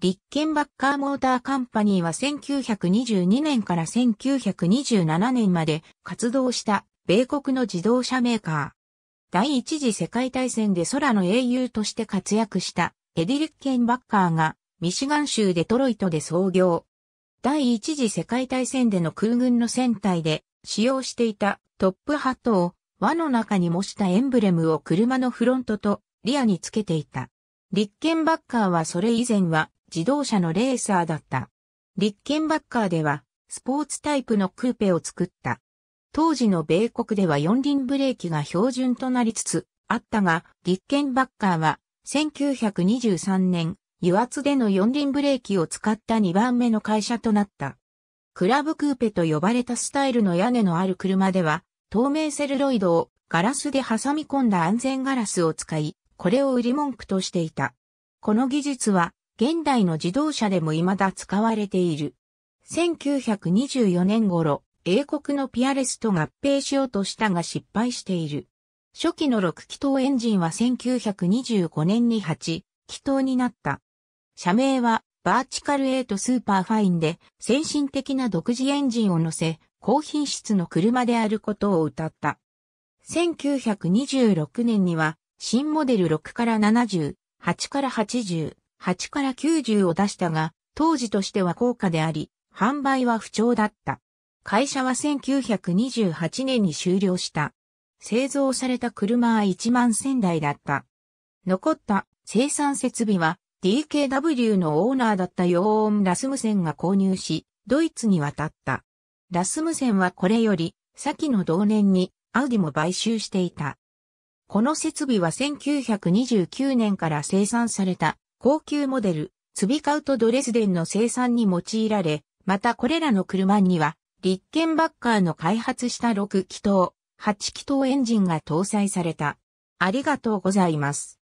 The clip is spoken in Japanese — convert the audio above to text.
リッケンバッカーモーターカンパニーは1922年から1927年まで活動した米国の自動車メーカー。第一次世界大戦で空の英雄として活躍したエディ・リッケンバッカーがミシガン州デトロイトで創業。第一次世界大戦での空軍の戦隊で使用していたトップハットを輪の中に模したエンブレムを車のフロントとリアにつけていた。リッケンバッカーはそれ以前は自動車のレーサーだった。リッケンバッカーでは、スポーツタイプのクーペを作った。当時の米国では四輪ブレーキが標準となりつつあったが、リッケンバッカーは1923年、油圧での四輪ブレーキを使った2番目の会社となった。クラブクーペと呼ばれたスタイルの屋根のある車では、透明セルロイドをガラスで挟み込んだ安全ガラスを使い、これを売り文句としていた。この技術は現代の自動車でも未だ使われている。1924年頃、英国のピアレスと合併しようとしたが失敗している。初期の6気筒エンジンは1925年に8気筒になった。社名はバーチカル8スーパーファインで先進的な独自エンジンを乗せ、高品質の車であることを歌った。1926年には新モデル6から70、8から80、8から90を出したが、当時としては高価であり、販売は不調だった。会社は1928年に終了した。製造された車は1万仙台だった。残った生産設備は DKW のオーナーだったヨーオン・ラスムセンが購入し、ドイツに渡った。ラスムセンはこれより、先の同年にアウディも買収していた。この設備は1929年から生産された高級モデル、ツビカウトドレスデンの生産に用いられ、またこれらの車には、リッケンバッカーの開発した6気筒、8気筒エンジンが搭載された。ありがとうございます。